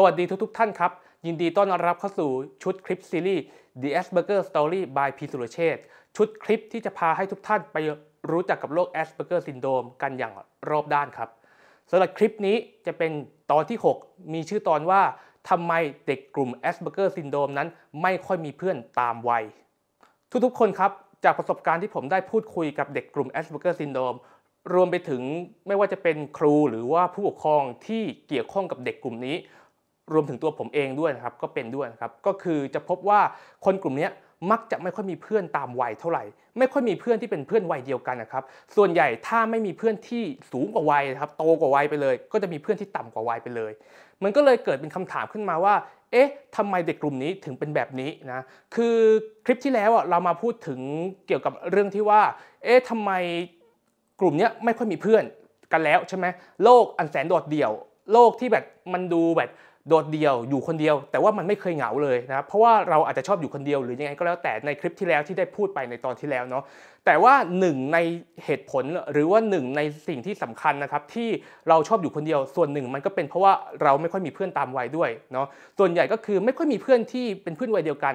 สวัสดีทุกทท่านครับ ยินดีต้อนรับเข้าสู่ชุดคลิปซีรีส์ The S p e r g e r Story by P สุรเชษชุดคลิปที่จะพาให้ทุกท่านไปรู้จักกับโรค Asperger Syndrome กันอย่างรอบด้านครับสำหรับคลิปนี้จะเป็นตอนที่ 6 มีชื่อตอนว่า ทำไมเด็กกลุ่ม Asperger Syndrome นั้นไม่ค่อยมีเพื่อนตามวัย ทุกๆ คนครับ จากประสบการณ์ที่ผมได้พูดคุยกับเด็กกลุ่ม Asperger Syndrome รวมไปถึงไม่ว่าจะเป็นครู หรือว่าผู้ปกครองที่เกี่ยวข้องกับเด็กกลุ่มนี้รวมถึงตัวผมเองด้วยนะครับก็เป็นด้วยนะครับก็คือจะพบว่าคนกลุ่มนี้มักจะไม่ค่อยมีเพื่อนตามวัยเท่าไหร่ ไม่ค่อยมีเพื่อนที่เป็นเพื่อนวัยเดียวกันนะครับส่วนใหญ่ถ้าไม่มีเพื่อนที่สูงกว่าวัยนะครับโตกว่าวัยไปเลย ก็จะมีเพื่อนที่ต่ำกว่าวัยไปเลย มันก็เลยเกิดเป็นคำถามขึ้นมาว่า เอ๊ะทำไมเด็กกลุ่มนี้ถึงเป็นแบบนี้นะคือคลิปที่แล้วเรามาพูดถึงเกี่ยวกับเรื่องที่ว่าเอ๊ะทำไมกลุ่มนี้ไม่ค่อยมีเพื่อนกันแล้วใช่ไหมโลกอันแสนโดดเดี่ยว โลกที่แบบมันดูแบบโดดเดี่ยวอยู่คนเดียว แต่ว่ามันไม่เคยเหงาเลยนะเพราะว่าเราอาจจะชอบอยู่คนเดียวหรือยังไงก็แล้วแต่ในคลิปที่แล้วที่ได้พูดไปในตอนที่แล้วเนาะแต่ว่าหนึ่งในเหตุผลหรือว่าหนึ่งในสิ่งที่สำคัญนะครับที่เราชอบอยู่คนเดียว ส่วนหนึ่งมันก็เป็นเพราะว่าเราไม่ค่อยมีเพื่อนตามวัยด้วยเนาะส่วนใหญ่ก็คือไม่ค่อยมีเพื่อนที่เป็นเพื่อนวัยเดียวกัน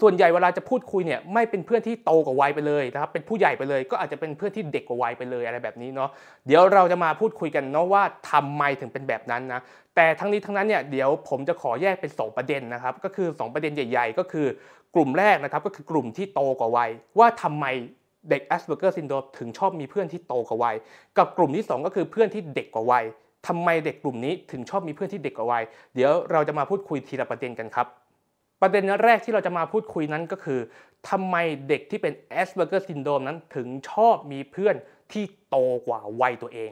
ส่วนใหญ่เวลาจะพูดคุยเนี่ยไม่เป็นเพื่อนที่โตกว่าวัยไปเลยนะครับเป็นผู้ใหญ่ไปเลยก็อาจจะเป็นเพื่อนที่เด็กกว่าวัยไปเลยอะไรแบบนี้เนาะเดี๋ยวเราจะมาพูดคุยกันเนาะว่าทำไมถึงเป็นแบบนั้นนะแต่ทั้งนี้ทั้งนั้นเนี่ยเดี๋ยวผมจะขอแยกเป็น 2 ประเด็นนะครับก็คือ 2 ประเด็นใหญ่ๆ ก็คือกลุ่มแรกนะครับก็คือกลุ่มที่โตกว่าวัย ว่าทำไมเด็กแอสเพอร์เกอร์ซินโดรมถึงชอบมีเพื่อนที่โตกว่าวัย กับกลุ่มที่ 2 ก็คือเพื่อนที่เด็กกว่าวัยทำไมเด็กกลุ่มนี้ถึงชอบมีเพื่อนที่เด็กกว่าวัย เดี๋ยวเราจะมาพูดคุยทีละประเด็นกันครับประเด็นแรกที่เราจะมาพูดคุยนั้นก็คือทำไมเด็กที่เป็น Asperger syndrome นั้นถึงชอบมีเพื่อนที่โตกว่าวัยตัวเอง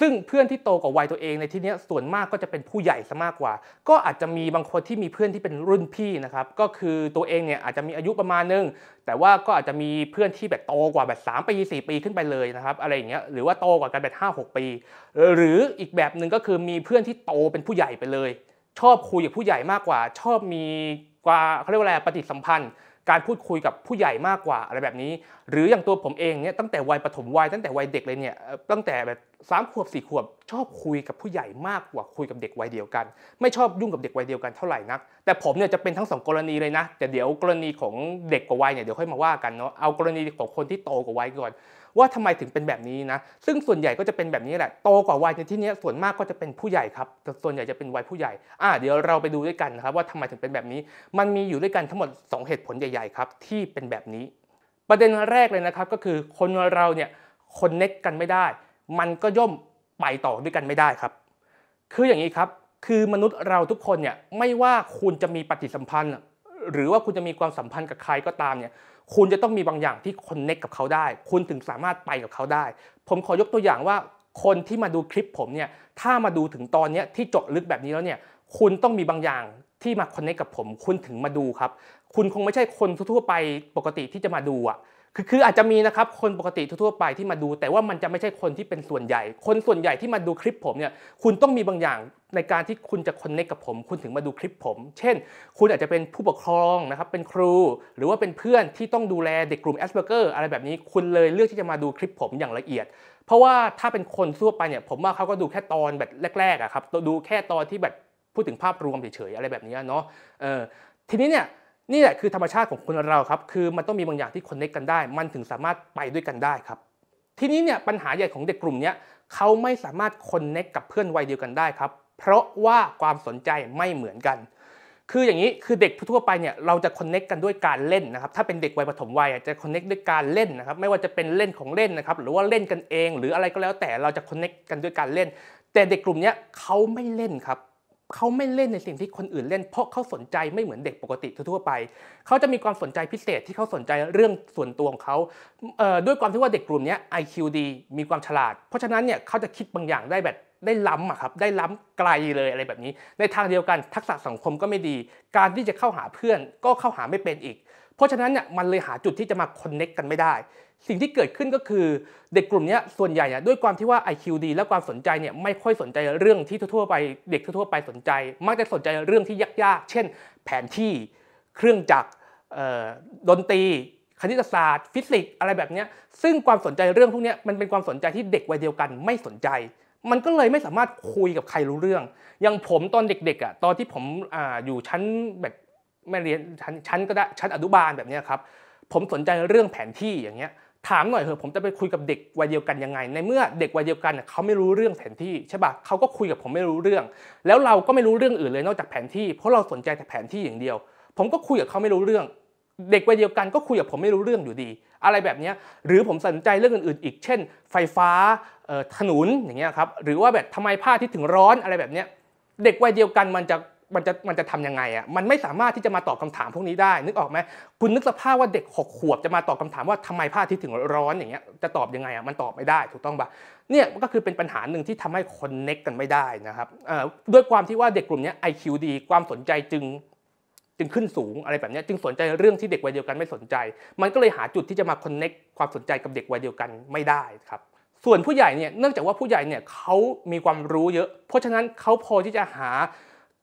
ซึ่งเพื่อนที่โตกว่าวัยตัวเองในที่นี้ส่วนมากก็จะเป็นผู้ใหญ่ซะมากกว่า ก็อาจจะมีบางคนที่มีเพื่อนที่เป็นรุ่นพี่นะครับก็คือตัวเองเนี่ยอาจจะมีอายุประมาณนึงแต่ว่าก็อาจจะมีเพื่อนที่แบบโตกว่าแบบ3ปี4ปีขึ้นไปเลยนะครับอะไรอย่างเงี้ยหรือว่าโตกว่ากันแบบ5 6ปี หรืออีกแบบหนึ่งก็คือมีเพื่อนที่โตเป็นผู้ใหญ่ไปเลย ชอบคุยกับผู้ใหญ่มากกว่า ชอบมีกว่าเขาเรียกว่าอะไรปฏิสัมพันธ์ การพูดคุยกับผู้ใหญ่มากกว่าอะไรแบบนี้ หรืออย่างตัวผมเองเนี่ยตั้งแต่วัยประถมวัย ตั้งแต่วัยเด็กเลยเนี่ย ตั้งแต่แบบสามขวบสี่ขวบชอบคุยกับผู้ใหญ่มากกว่าคุยกับเด็กวัยเดียวกันไม่ชอบยุ่งกับเด็กวัยเดียวกันเท่าไหร่นักแต่ผมเนี่ยจะเป็นทั้งสองกรณีเลยนะแต่เดี๋ยวกรณีของเด็กกว่าวัยเนี่ยเดี๋ยวค่อยมาว่ากันเนาะเอากรณีของคนที่โตกว่าวัยก่อน ว่าทำไมถึงเป็นแบบนี้นะซึ่งส่วนใหญ่ก็จะเป็นแบบนี้แหละโตกว่าวัยในที่นี้ส่วนมากก็จะเป็นผู้ใหญ่ครับแต่ส่วนใหญ่จะเป็นวัยผู้ใหญ่ อ่าเดี๋ยวเราไปดูด้วยกันนะครับว่าทำไมถึงเป็นแบบนี้ มันมีอยู่ด้วยกันทั้งหมด2เหตุผลใหญ่ๆครับที่เป็นแบบนี้ประเด็นแรกเลยนะครับ ก็คือคนเราเนี่ยคนเน็กกันไม่ได้มันก็ย่อมไปต่อด้วยกันไม่ได้ครับ คืออย่างนี้ครับ คือมนุษย์เราทุกคนเนี่ย ไม่ว่าคุณจะมีปฏิสัมพันธ์หรือว่าคุณจะมีความสัมพันธ์กับใครก็ตามเนี่ย คุณจะต้องมีบางอย่างที่คอนเน็กกับเขาได้ คุณถึงสามารถไปกับเขาได้ ผมขอยกตัวอย่างว่า คนที่มาดูคลิปผมเนี่ย ถ้ามาดูถึงตอนนี้ที่เจาะลึกแบบนี้แล้วเนี่ย คุณต้องมีบางอย่างที่มาคอนเน็กกับผม คุณถึงมาดูครับ คุณคงไม่ใช่คนทั่วไปปกติที่จะมาดูอะ่ะคือคืออาจจะมีนะครับคนปกติทั่วไปที่มาดู แต่ว่ามันจะไม่ใช่คนที่เป็นส่วนใหญ่ คนส่วนใหญ่ที่มาดูคลิปผมเนี่ยคุณต้องมีบางอย่างในการที่คุณจะคอนเนคกับผม คุณถึงมาดูคลิปผม เช่น คุณอาจจะเป็นผู้ปกครองนะครับเป็นครู หรือว่าเป็นเพื่อนที่ต้องดูแลเด็กกลุ่มแอสเพอร์เกอร์อะไรแบบนี้คุณเลยเลือกที่จะมาดูคลิปผมอย่างละเอียด เพราะว่าถ้าเป็นคนทั่วไปเนี่ยผมว่าเขาก็ดูแค่ตอนแบบแรกๆอะครับดูแค่ตอนที่แบบพูดถึงภาพรวมเฉยๆอะไรแบบนี้เนาะทีนี้เนี่ยนี่แหละคือธรรมชาติของคนเราครับ คือมันต้องมีบางอย่างที่คอนเน็กกันได้ มันถึงสามารถไปด้วยกันได้ครับ ทีนี้เนี่ยปัญหาใหญ่ของเด็กกลุ่มนี้เขาไม่สามารถคอนเน็กกับเพื่อนวัยเดียวกันได้ครับ เพราะว่าความสนใจไม่เหมือนกัน คืออย่างนี้คือเด็กทั่วไปเนี่ยเราจะคอนเน็กกันด้วยการเล่นนะครับ ถ้าเป็นเด็กวัยปฐมวัยจะคอนเน็กด้วยการเล่นนะครับ ไม่ว่าจะเป็นเล่นของเล่นนะครับ หรือว่าเล่นกันเองหรืออะไรก็แล้วแต่เราจะคอนเนกกันด้วยการเล่นแต่เด็กกลุ่มนี้เขาไม่เล่นครับเขาไม่เล่นในสิ่งที่คนอื่นเล่นเพราะเขาสนใจไม่เหมือนเด็กปกติทั่วไป เขาจะมีความสนใจพิเศษที่เขาสนใจเรื่องส่วนตัวของเขาเด้วยความที่ว่าเด็กกลุ่มนี้ IQ ดีมีความฉลาด เพราะฉะนั้นเนี่ยเขาจะคิดบางอย่างได้แบบได้ล้ำอะครับได้ล้ำไกลเลยอะไรแบบนี้ ในทางเดียวกันทักษะสังคมก็ไม่ดี การที่จะเข้าหาเพื่อนก็เข้าหาไม่เป็นอีกเพราะฉะนั้นเนี่ยมันเลยหาจุดที่จะมาคอนเน็กกันไม่ได้ สิ่งที่เกิดขึ้นก็คือเด็กกลุ่มนี้ส่วนใหญ่เนี่ยด้วยความที่ว่า IQ ดีและความสนใจเนี่ยไม่ค่อยสนใจเรื่องที่ทั่วไปเด็กทั่วไปสนใจมักจะสนใจเรื่องที่ยากๆ เช่น แผนที่เครื่องจักรดนตรี คณิตศาสตร์ ฟิสิกส์อะไรแบบนี้ซึ่งความสนใจเรื่องพวกนี้มันเป็นความสนใจที่เด็กวัยเดียวกันไม่สนใจ มันก็เลยไม่สามารถคุยกับใครรู้เรื่องอย่างผมตอนเด็กๆอ่ะตอนที่ผมออยู่ชั้นแบบม่เรียนชั้นชั้นก็ได้ชั้นอนุบาลแบบนี้ครับผมสนใจเรื่องแผนที่อย่างเงี้ยถามหน่อยเถอะผมจะไปคุยกับเด็กวัยเดียวกันยังไง ในเมื่อเด็กวัยเดียวกันเขาไม่รู้เรื่องแผนที่ใช่ปะเขาก็คุยกับผมไม่รู้เรื่อง แล้วเราก็ไม่รู้เรื่องอื่นเลยนอกจากแผนที่เพราะเราสนใจแต่แผนที่อย่างเดียว ผมก็คุยกับเขาไม่รู้เรื่อง เด็กวัยเดียวกันก็คุยกับผมไม่รู้เรื่องอยู่ดี อะไรแบบนี้หรือผมสนใจเรื่องอื่นๆอีกเช่น ไฟฟ้าถนนอย่างเงี้ยครับหรือว่าแบบทำไมผ้าที่ถึงร้อนอะไรแบบนี้เด็กวัยเดียวกันมันจะมันจะมันจะทำยังไงอ่ะมันไม่สามารถที่จะมาตอบคำถามพวกนี้ได้ นึกออกไหมคุณนึกสภาพว่าเด็กหกขวบจะมาตอบคำถามว่าทำไมผ้าที่ถึงร้อนอย่างเงี้ยจะตอบยังไงอ่ะมันตอบไม่ได้ถูกต้องปะเนี่ยก็คือเป็นปัญหาหนึ่งที่ทำให้คนเน็กกันไม่ได้นะครับด้วยความที่ว่าเด็กกลุ่มนี้ IQ ดีความสนใจจึงจึงขึ้นสูงอะไรแบบนี้จึงสนใจเรื่องที่เด็กวัยเดียวกันไม่สนใจ มันก็เลยหาจุดที่จะมาคอนเน็กความสนใจกับเด็กวัยเดียวกันไม่ได้ครับส่วนผู้ใหญ่เนี่ยเนื่องจากว่าผู้ใหญ่เนี่ยเขามีความรู้เยอะเพราะฉะนั้นเขาพอที่จะหา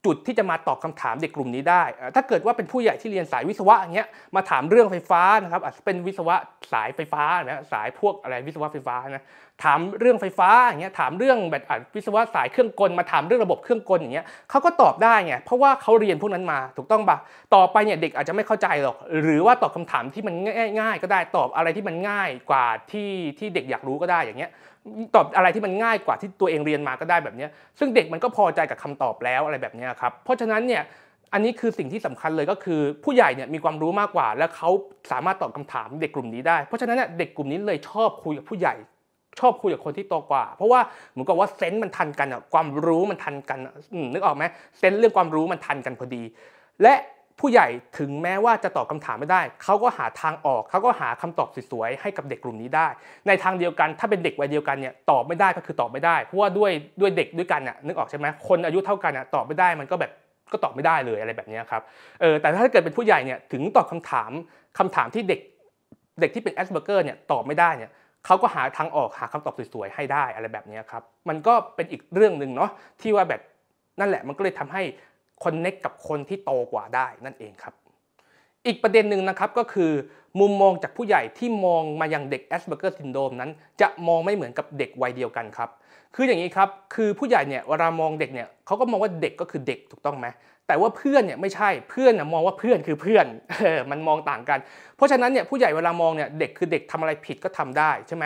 จุดที่จะมาตอบคำถามเด็กกลุ่มนี้ได้ ถ้าเกิดว่าเป็นผู้ใหญ่ที่เรียนสายวิศวะอย่างเงี้ยมาถามเรื่องไฟฟ้านะครับอาจจะเป็นวิศวะสายไฟฟ้านะสายพวกอะไรวิศวะไฟฟ้านะถามเรื่องไฟฟ้าอย่างเงี้ยถามเรื่องแบบวิศวะสายเครื่องกลมาถามเรื่องระบบเครื่องกลอย่างเงี้ยเขาก็ตอบได้ไงเพราะว่าเขาเรียนพวกนั้นมา ถูกต้องปะต่อไปเนี่ยเด็กอาจจะไม่เข้าใจหรอก หรือว่าตอบคำถามที่มันง่ายๆก็ได้ตอบอะไรที่มันง่ายกว่าที่ที่เด็กอยากรู้ก็ได้อย่างเงี้ยตอบอะไรที่มันง่ายกว่าที่ตัวเองเรียนมาก็ได้แบบนี้ซึ่งเด็กมันก็พอใจกับคำตอบแล้วอะไรแบบนี้ครับเพราะฉะนั้นเนี่ยอันนี้คือสิ่งที่สำคัญเลยก็คือ ผู้ใหญ่เนี่ยมีความรู้มากกว่า และเขาสามารถตอบคำถามเด็กกลุ่มนี้ได้เพราะฉะนั้นเด็กกลุ่มนี้เลยชอบคุยกับผู้ใหญ่ชอบคุยกับคนที่โตกว่า เพราะว่าเหมือนกับว่าเซนส์มันทันกันอะความรู้มันทันกันนึกออกไหมเซนส์เรื่องความรู้มันทันกันพอดี และผู้ใหญ่ถึงแม้ว่าจะตอบคำถามไม่ได้เขาก็หาทางออกเขาก็หาคำตอบสวยๆให้กับเด็กกลุ่มนี้ได้ ในทางเดียวกันถ้าเป็นเด็กวัยเดียวกันเนี่ยตอบไม่ได้ก็คือตอบไม่ได้เพราะว่าด้วยด้วยเด็กด้วยกันน่ะนึกออกใช่ไหมคนอายุเท่ากันน่ะตอบไม่ได้ มันก็แบบก็ตอบไม่ได้เลยอะไรแบบนี้ครับเออแต่ถ้าเกิดเป็นผู้ใหญ่เนี่ยถึงตอบคำถามคำถามที่เด็กเด็กที่เป็นแอสเบอร์เกอร์เนี่ยตอบไม่ได้เนี่ยเขาก็หาทางออกหาคำตอบสวยๆให้ได้อะไรแบบนี้ครับมันก็เป็นอีกเรื่องหนึ่งเนาะที่ว่าแบบนั่นแหละมันก็เลยทำให้คนเน็กกับคนที่โตกว่าได้นั่นเองครับอีกประเด็นหนึ่งนะครับก็คือ มุมมองจากผู้ใหญ่ที่มองมายังเด็กแอสเบอร์เกอร์ซินโดมนั้น จะมองไม่เหมือนกับเด็กวัยเดียวกันครับคืออย่างนี้ครับคือผู้ใหญ่เนี่ย เวลามองเด็กเนี่ยเขาก็มองว่าเด็กก็คือเด็กถูกต้องไหมแต่ว่าเพื่อนเนี่ยไม่ใช่เพื่อนน่ยมองว่าเพื่อนคือเพื่อนมันมองต่างกันเพราะฉะนั้นเนี่ยผู้ใหญ่เวลามองเนี่ย เด็กคือเด็กทำอะไรผิดก็ทำได้ใช่ไหม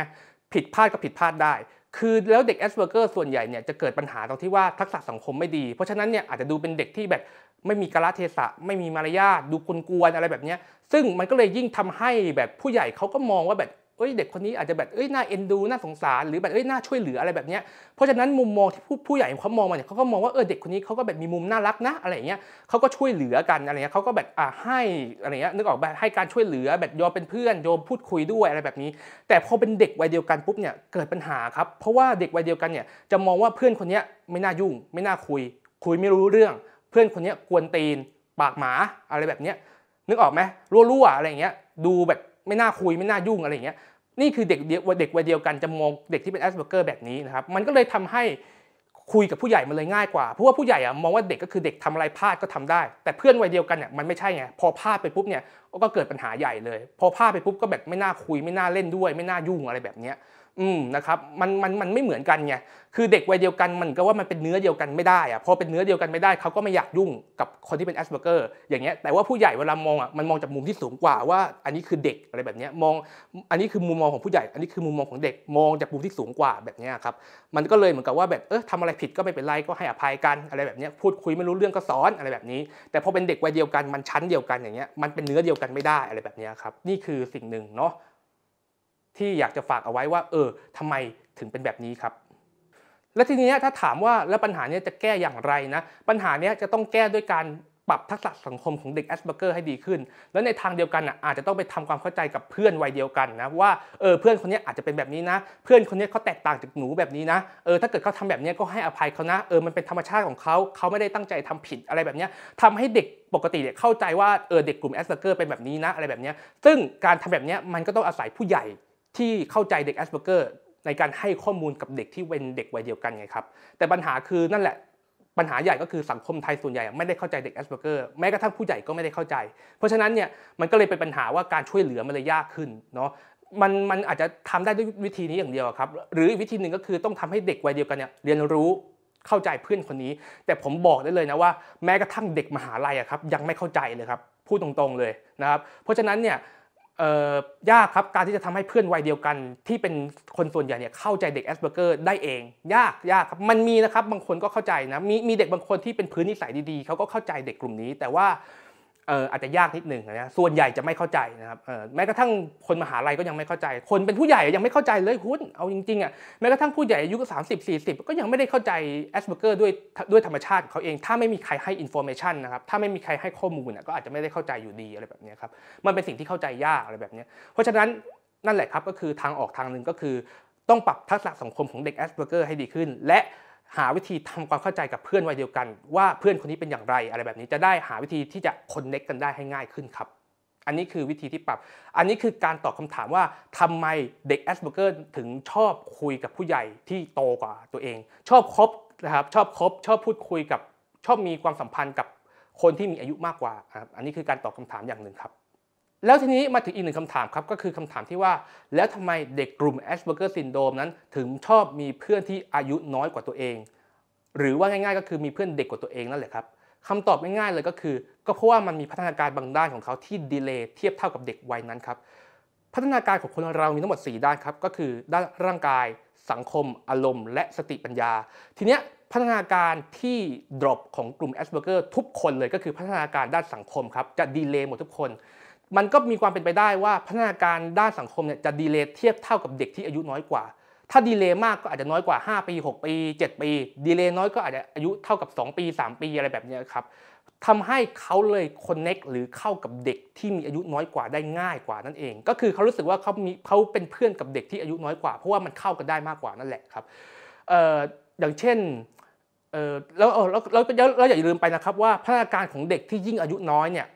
ผิดพลาดก็ผิดพลาดได้คือแล้วเด็กแอสเบอร์เกอร์ส่วนใหญ่เนี่ยจะเกิดปัญหาตรงที่ว่าทักษะสังคมไม่ดีเพราะฉะนั้นเนี่ยอาจจะดูเป็นเด็กที่แบบไม่มีกราเทศะ ไม่มีมารยาท ดูกลวนอะไรแบบนี้ซึ่งมันก็เลยยิ่งทำให้แบบผู้ใหญ่เขาก็มองว่าแบบเอ้ยเด็กคนนี้อาจจะแบบเอ้ยน่าเอ็นดูน่าสงสารหรือแบบเอ้ยน่าช่วยเหลืออะไรแบบนี้เพราะฉะนั้นมุมมองที่ผู้ผู้ใหญ่เขามองมาเนี่ยเขาก็มองว่าเออเด็กคนนี้เขาก็แบบมีมุมน่ารักนะอะไรเงี้ยเขาก็ช่วยเหลือกันอะไรเงี้ยเขาก็แบบอ่าให้อะไรเงี้ยนึกออกแบบให้การช่วยเหลือแบบยอมเป็นเพื่อนยอมพูดคุยด้วยอะไรแบบนี้ แต่พอเป็นเด็กวัยเดียวกันปุ๊บเนี่ยเกิดปัญหาครับเพราะว่าเด็กวัยเดียวกันเนี่ยจะมองว่าเพื่อนคนนี้ไม่น่ายุ่ง ไม่น่าคุย คุยไม่รู้เรื่อง เพื่อนคนนี้กวนตีนปากหมาอะไรแบบนี้นึกออกไหมรั่วๆอะไรเงี้ยดูแบบไม่น่าคุยไม่น่ายุ่งอะไรเงี้ยนี่คือเด็กเดียวเด็กวัยเดียวกันจะมองเด็กที่เป็นแอสเบอร์เกอร์แบบนี้นะครับมันก็เลยทำให้คุยกับผู้ใหญ่มันเลยง่ายกว่าเพราะว่าผู้ใหญ่อะมองว่าเด็กก็คือเด็กทำอะไรพลาดก็ทำได้ แต่เพื่อนวัยเดียวกันเนี่ยมันไม่ใช่ไงพอพลาดไปปุ๊บเนี่ยก็เกิดปัญหาใหญ่เลย พอพลาดไปปุ๊บก็แบบไม่น่าคุยไม่น่าเล่นด้วย ไม่น่ายุ่งอะไรแบบเนี้ยอืมนะครับมันมันมันไม่เหมือนกันไงคือเด็กวัยเดียวกันมันก็ว่ามันเป็นเนื้อเดียวกันไม่ได้อะพอเป็นเนื้อเดียวกันไม่ได้เขาก็ไม่อยากยุ่งกับคนที่เป็นแอสเบอร์เกอร์อย่างเงี้ยแต่ว่าผู้ใหญ่เวลามองอ่ะมันมองจากมุมที่สูงกว่าว่า อันนี้คือเด็กอะไรแบบเนี้ยมองอันนี้คือมุมมองของผู้ใหญ่อันนี้คือมุมมองของเด็กมองจากมุมที่สูงกว่าแบบเนี้ยครับมันก็เลยเหมือนกับว่าแบบเออทำอะไรผิดก็ไม่เป็นไรก็ให้อภัยกันอะไรแบบเนี้ยพูดคุยไม่รู้เรื่องก็สอนอะไรแบบนี้ แต่พอเป็นเด็กวัยเดียวกันมันชั้นเดียวกันอย่างเงี้ยมัน เป็นเนื้อเดียวกันไม่ได้อะไรแบบเนี้ยครับนี่คือสิ่งหนึ่งเนาะที่อยากจะฝากเอาไว้ว่าเออทำไมถึงเป็นแบบนี้ครับ และทีนี้ถ้าถามว่าแล้วปัญหานี้จะแก้อย่างไรนะปัญหานี้จะต้องแก้ด้วยการปรับทักษะสังคมของเด็กแอสเบอร์เกอร์ให้ดีขึ้น แล้วในทางเดียวกันอ่ะอาจจะต้องไปทำความเข้าใจกับเพื่อนวัยเดียวกันนะว่าเออเพื่อนคนนี้อาจจะเป็นแบบนี้นะ เพื่อนคนนี้เขาแตกต่างจากหนูแบบนี้นะเออถ้าเกิดเขาทาแบบนี้ก็ให้อภัยเขานะเออมันเป็นธรรมชาติของเขาเขาไม่ได้ตั้งใจทำผิดอะไรแบบนี้ทำให้เด็กปกติเนี่ยเข้าใจว่าเออเด็กกลุ่มแอสเบอร์เกอร์เป็นแบบนี้นะอะไรแบบนี้ซึ่งการทำแบบนี้มันก็ต้องอาศัยผู้ใหญ่ที่เข้าใจเด็กแอสเบอร์เกอร์ในการให้ข้อมูลกับเด็กที่เป็นเด็กวัยเดียวกันไงครับแต่ปัญหาคือนั่นแหละปัญหาใหญ่ก็คือสังคมไทยส่วนใหญ่ไม่ได้เข้าใจเด็กแอสเบอร์เกอร์แม้กระทั่งผู้ใหญ่ก็ไม่ได้เข้าใจ เพราะฉะนั้นเนี่ยมันก็เลยเป็นปัญหาว่าการช่วยเหลือมันเลยยากขึ้นเนาะมันมันอาจจะทำได้ด้วยวิธีนี้อย่างเดียวครับ หรือวิธีหนึ่งก็คือต้องทำให้เด็กวัยเดียวกันเนี่ยเรียนรู้เข้าใจเพื่อนคนนี้ แต่ผมบอกได้เลยนะว่าแม้กระทั่งเด็กมหาลัยอะครับยังไม่เข้าใจเลยครับพูดตรงๆเลยนะครับเพราะฉะนั้นเนี่ยยากครับการที่จะทำให้เพื่อนวัยเดียวกันที่เป็นคนส่วนใหญ่เนี่ยเข้าใจเด็กแอสเบอร์เกอร์ได้เอง ยากยากครับ มันมีนะครับบางคนก็เข้าใจนะ มีมีเด็กบางคนที่เป็นพื้นนิสัยดีๆ เขาก็เข้าใจเด็กกลุ่มนี้ แต่ว่าอออาจจะยากนิดหนึ่งนะส่วนใหญ่จะไม่เข้าใจนะครับแม้กระทั่งคนมหาลัยก็ยังไม่เข้าใจ คนเป็นผู้ใหญ่ยังไม่เข้าใจเลยคุณเอาจริงๆอ่ะ แม้กระทั่งผู้ใหญ่อายุก็สามสิบสี่สิบก็ยังไม่ได้เข้าใจแอสเบอร์เกอร์ด้วยด้วยธรรมชาติเขาเอง ถ้าไม่มีใครให้อินโฟเมชันนะครับ ถ้าไม่มีใครให้ข้อมูลก็อาจจะไม่ได้เข้าใจอยู่ดีอะไรแบบนี้ครับ มันเป็นสิ่งที่เข้าใจยากอะไรแบบนี้เพราะฉะนั้นนั่นแหละครับก็คือทางออกทางหนึ่งก็คือต้องปรับทักษะสังคมของเด็กแอสเบอร์เกอร์ให้ดีขึ้น และหาวิธีทำความเข้าใจกับเพื่อนวัยเดียวกัน ว่าเพื่อนคนนี้เป็นอย่างไร อะไรแบบนี้จะได้หาวิธีที่จะคอนเน็กกันได้ให้ง่ายขึ้นครับ อันนี้คือวิธีที่ปรับ อันนี้คือการตอบคำถามว่าทำไมเด็กแอสเบอร์เกอร์ถึงชอบคุยกับผู้ใหญ่ที่โตกว่าตัวเอง ชอบคบนะครับชอบคบชอบพูดคุยกับ ชอบมีความสัมพันธ์กับคนที่มีอายุมากกว่าอันนี้คือการตอบคำถามอย่างหนึ่งครับแล้วทีนี้มาถึงอีกหนึ่งคำถามครับก็คือคำถามที่ว่าแล้วทำไมเด็กกลุ่มแอบอร์เกอร์ซินโดรมนั้นถึงชอบมีเพื่อนที่อายุน้อยกว่าตัวเอง หรือว่าง่ายๆ ก็คือมีเพื่อนเด็กกว่าตัวเองนั่นแหละครับคำตอบง่ายๆเลยก็คือ ก็เพราะว่ามันมีพัฒนาการบางด้านของเขาที่ดีเลย์เทียบเท่ากับเด็กวัยนั้นครับพัฒนาการของคนเรามีทั้งหมด 4 ด้านครับก็คือด้านร่างกายสังคม อารมณ์และสติปัญญา ทีเนี้ยพัฒนาการที่ดรอปของกลุ่มแอเบอร์เกอร์ทุกคนเลย ก็คือพัฒนาการด้านสังคมครับจะดีเลย์หมดทุกคนมันก็มีความเป็นไปได้ว่าพัฒนาการด้านสังคมเนี่ยจะดีเลย์เทียบเท่ากับเด็กที่อายุน้อยกว่า ถ้าดีเลย์มากก็อาจจะน้อยกว่า 5ปี 6 ปี 7 ปีดีเลย์น้อยก็อาจจะอายุเท่ากับ 2 ปี 3 ปีอะไรแบบนี้ครับทำให้เขาเลยคอนเน็กหรือเข้ากับเด็กที่มีอายุน้อยกว่าได้ง่ายกว่านั่นเอง ก็คือเขารู้สึกว่าเขามีเขาเป็นเพื่อนกับเด็กที่อายุน้อยกว่าเพราะว่ามันเข้ากันได้มากกว่านั่นแหละครับอย่างเช่นแล้วแล้วแล้วอย่าลืมไปนะครับว่าพัฒนาการของเด็กที่ยิ่งอายุน้อยเนี่ย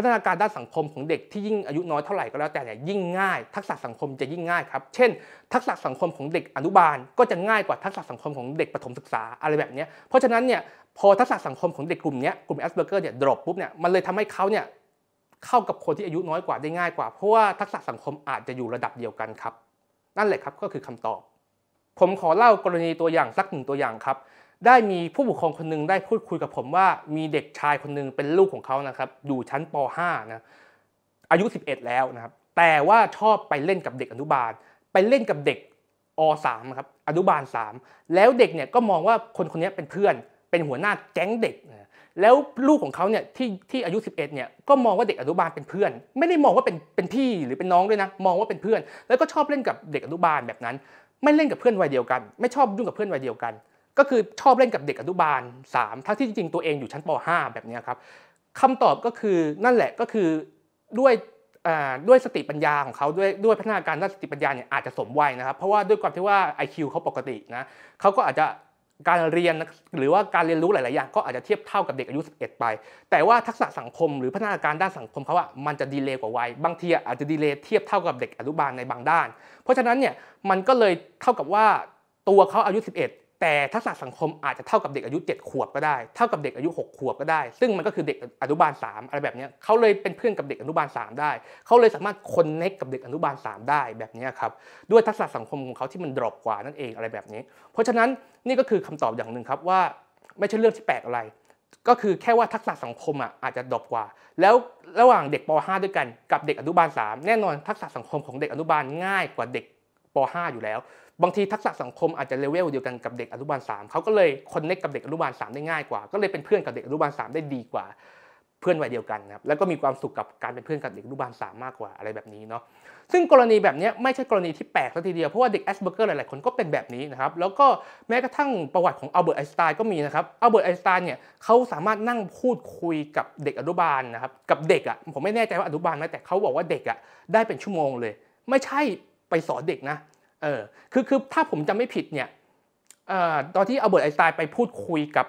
พัฒนาการด้านสังคมของเด็กที่ยิ่งอายุน้อยเท่าไหร่ก็แล้วแต่เนี่ยยิ่งง่ายทักษะสังคมจะยิ่งง่ายครับเช่น ทักษะสังคมของเด็กอนุบาลก็จะง่ายกว่าทักษะสังคมของเด็กประถมศึกษาอะไรแบบนี้เพราะฉะนั้นเนี่ยพอทักษะสังคมของเด็กกลุ่มนี้กลุ่มแอสเบอร์เกอร์เนี่ยดรอปปุ๊บเนี่ยมันเลยทำให้เขาเนี่ยเข้ากับคนที่อายุน้อยกว่าได้ง่ายกว่า เพราะว่าทักษะสังคมอาจจะอยู่ระดับเดียวกันครับ นั่นแหละครับก็คือคำตอบ ผมขอเล่ากรณีตัวอย่างสักหนึ่งตัวอย่างครับได้มีผู้ปกครองคนหนึ่งได้พูดคุยกับผมว่า มีเด็กชายคนหนึ่งเป็นลูกของเขานะครับอยู่ชั้นป .5 นะอายุ11 แล้วนะครับแต่ว่าชอบไปเล่นกับเด็กอนุบาลไปเล่นกับเด็กอ .3 นะครับอนุบาล 3 แล้วเด็กเนี่ยก็มองว่าคนคนนี้เป็นเพื่อน เป็นหัวหน้าแก๊งเด็กนะแล้วลูกของเขาเนี่ยที่ที่อายุ 11เนี่ยก็มองว่าเด็กอนุบาลเป็นเพื่อน ไม่ได้มองว่าเป็นเป็นพี่หรือเป็นน้องด้วยนะมองว่าเป็นเพื่อน แล้วก็ชอบเล่นกับเด็กอนุบาลแบบนั้น ไม่เล่นกับเพื่อนวัยเดียวกัน ไม่ชอบยุ่งกับเพื่อนวัยเดียวกันก็คือชอบเล่นกับเด็กอนุบาล 3ทั้งที่จริงๆตัวเองอยู่ชั้นป .5 แบบนี้ครับคำตอบก็คือนั่นแหละก็คือด้วยด้วยสติปัญญาของเขาด้วยด้วยพัฒนาการด้านสติปัญญาเนี่ยอาจจะสมวัยนะครับ เพราะว่าด้วยความที่ว่า IQ เขาปกตินะเขาก็อาจจะการเรียนหรือว่าการเรียนรู้หลายๆอย่างก็อาจจะเทียบเท่ากับเด็กอายุ 11 ไป แต่ว่าทักษะสังคมหรือพัฒนาการด้านสังคมเขาอะมันจะดีเลย์กว่าวัยบางทีอาจจะดีเลย์เทียบเท่ากับเด็กอนุบาลในบางด้าน เพราะฉะนั้นเนี่ยมันก็เลยเท่ากับว่าตัวเขาอายุ 11แต่ทักษะสังคมอาจจะเท่ากับเด็กอายุ 7ขวบก็ได้ เท่ากับเด็กอายุ 6ขวบก็ได้ ซึ่งมันก็คือเด็กอนุบาล 3 อะไรแบบนี้ เขาเลยเป็นเพื่อนกับเด็กอนุบาล 3 ได้ เขาเลยสามารถคนเน็กกับเด็กอนุบาล 3 ได้แบบนี้ครับ ด้วยทักษะสังคมของเขาที่มันดรอปกว่านั่นเองอะไรแบบนี้ เพราะฉะนั้นนี่ก็คือคำตอบอย่างหนึ่งครับว่าไม่ใช่เรื่องที่แปลกอะไร ก็คือแค่ว่าทักษะสังคมอ่ะอาจจะดรอปกว่า แล้วระหว่างเด็กป .5 ด้วยกันกับเด็กอนุบาล 3 แน่นอนทักษะสังคมของเด็กอนุบาลง่ายกว่าเด็กป .5 อยู่แล้วบางทีทักษะสังคมอาจจะเลเวลเดียวกันกับเด็กอนุบาล3เขาก็เลยคอนเน็กกับเด็กอนุบาล 3 ได้ง่ายกว่า ก็เลยเป็นเพื่อนกับเด็กอนุบาล 3 ได้ดีกว่า เพื่อน วัยเดียวกันครับแล้วก็มีความสุขกับการเป็นเพื่อนกับเด็กอนุบาล3มากกว่าอะไรแบบนี้เนาะซึ่งกรณีแบบนี้ไม่ใช่กรณีที่แปลกซะทีเดียวเพราะว่าเด็กแอสเบอร์เกอร์หลายๆคนก็เป็นแบบนี้นะครับแล้วก็แม้กระทั่งประวัติของอัลเบิร์ตไอน์สไตน์ก็มีนะครับอัลเบิร์ตไอน์สไตน์เนี่ยเขาสามารถนั่งพูดคุยกับเด็กอนุบาลนะครับกับเด็กอะ่ะผมไม่แน่ใจว่าอนุบาลไหมแต่เขาบอกว่าเด็กอะ่ะได้เป็นชั่วโมงเลย ไม่ใช่ไปสอนเด็กนะเออคือคือถ้าผมจำไม่ผิดเนี่ย ตอนที่อัลเบิร์ตไอน์สไตน์ไปพูดคุยกับ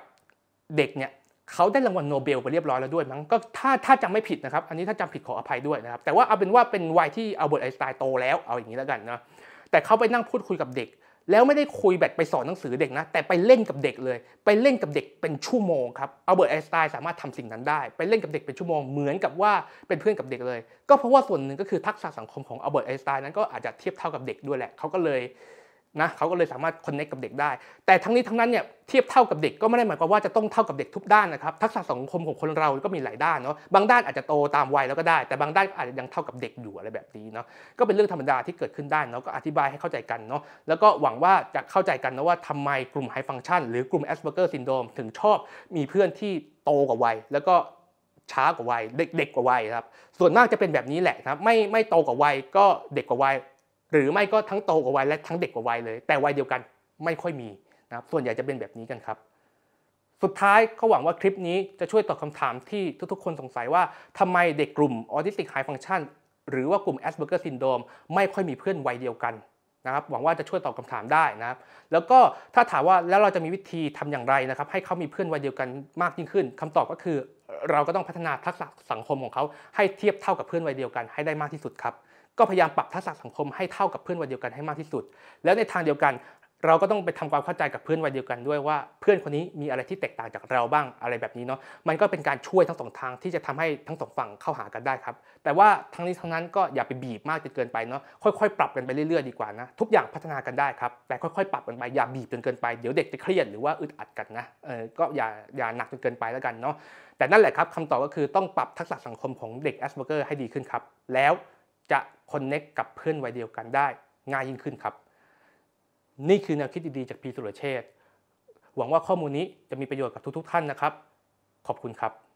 เด็กเนี่ยเขาได้รางวัลโนเบลไปเรียบร้อยแล้วด้วยมั้ง ก็ถ้าถ้าจำไม่ผิดนะครับ อันนี้ถ้าจำผิดขออภัยด้วยนะครับ แต่ว่าเอาเป็นว่าเป็นวัยที่อัลเบิร์ตไอน์สไตน์โตแล้วเอาอย่างนี้แล้วกันเนาะแต่เขาไปนั่งพูดคุยกับเด็กแล้วไม่ได้คุยแบบไปสอนหนังสือเด็กนะแต่ไปเล่นกับเด็กเลยไปเล่นกับเด็กเป็นชั่วโมงครับเอาเบิร์ตไอน์สไตน์สามารถทำสิ่งนั้นได้ ไปเล่นกับเด็กเป็นชั่วโมงเหมือนกับว่าเป็นเพื่อนกับเด็กเลย ก็เพราะว่าส่วนหนึ่งก็คือทักษะสังคมของอัลเบิร์ตไอน์สไตน์นั้นก็อาจจะเทียบเท่ากับเด็กด้วยแหละเขาก็เลยนะเขาก็เลยสามารถคอนเนคกับเด็กได้ แต่ทั้งนี้ทั้งนั้นเนี่ยเทียบเท่ากับเด็กก็ไม่ได้หมายความว่าจะต้องเท่ากับเด็กทุกด้านนะครับ ทักษะสังคมของคนเราก็มีหลายด้านเนาะบางด้านอาจจะโตตามวัยแล้วก็ได้แต่บางด้านอาจจะยังเท่ากับเด็กอยู่อะไรแบบนี้เนาะก็เป็นเรื่องธรรมดาที่เกิดขึ้นได้เนาะก็อธิบายให้เข้าใจกันเนาะแล้วก็หวังว่าจะเข้าใจกันนะว่าทำไมกลุ่มไฮฟังชัน หรือกลุ่มแอสเบอร์เกอร์ซินโดมถึงชอบมีเพื่อนที่โตกว่าวัยแล้วก็ช้ากว่าวัยเด็กกว่าวัยครับส่วนมากจะเป็นแบบนี้แหละครับไม่ไม่โตกว่าวัยก็เด็กกว่าวัยหรือไม่ก็ทั้งโตกว่าวัยและทั้งเด็กกว่าวัยเลย แต่วัยเดียวกันไม่ค่อยมีนะครับส่วนใหญ่จะเป็นแบบนี้กันครับ สุดท้ายก็หวังว่าคลิปนี้จะช่วยตอบคาถามที่ทุกๆคนสงสัยว่าทำไมเด็กกลุ่มออทิสติกไฮฟังชันหรือว่ากลุ่มแอสเบอร์เกอร์ซินโดมไม่ค่อยมีเพื่อนวัยเดียวกันนะครับหวังว่าจะช่วยตอบคาถามได้นะครับแล้วก็ถ้าถามว่าแล้วเราจะมีวิธีทำอย่างไรนะครับ ให้เขามีเพื่อนวัยเดียวกันมากยิ่งขึ้น คำตอบก็คือเราก็ต้องพัฒนาทักษะสังคมของเขาให้เทียบเท่ากับเพื่อนวัยเดียวกันให้ได้มากที่สุดครับก็พยายามปรับทักษะสังคมให้เท่ากับเพื่อนวัยเดียวกันให้มากที่สุด แล้วในทางเดียวกันเราก็ต้องไปทำความเข้าใจกับเพื่อนวัยเดียวกันด้วยว่าเพื่อนคนนี้มีอะไรที่แตกต่างจากเราบ้างอะไรแบบนี้เนาะมันก็เป็นการช่วยทั้งสองทางที่จะทำให้ทั้งสองฝั่งเข้าหากันได้ครับแต่ว่าทั้งนี้ทั้งนั้นก็อย่าไปบีบมากจนเกินไปเนาะค่อยๆ ปรับกันไปเรื่อยๆดีกว่านะทุกอย่างพัฒนากันได้ครับแต่ค่อยๆปรับกันไปอย่าบีบจนเกินไปเดี๋ยวเด็กจะเครียดหรือว่าอึดอัดกันนะเออก็อย่าอย่าหนักจนเกินไปแล้วกันเนาะแต่นั่นแหละครับคำตอบก็คือต้องปรับทักษะสังคมของเด็กแอสเบอร์เกอร์ให้ดีขึ้นครับแล้วจะคนเน็กกับเพื่อนวัยเดียวกันได้ง่ายยิ่งขึ้นครับ นี่คือแนวคิดดี ๆ จากพีสุรเชษหวังว่าข้อมูลนี้จะมีประโยชน์กับทุก ๆท่านนะครับ ขอบคุณครับ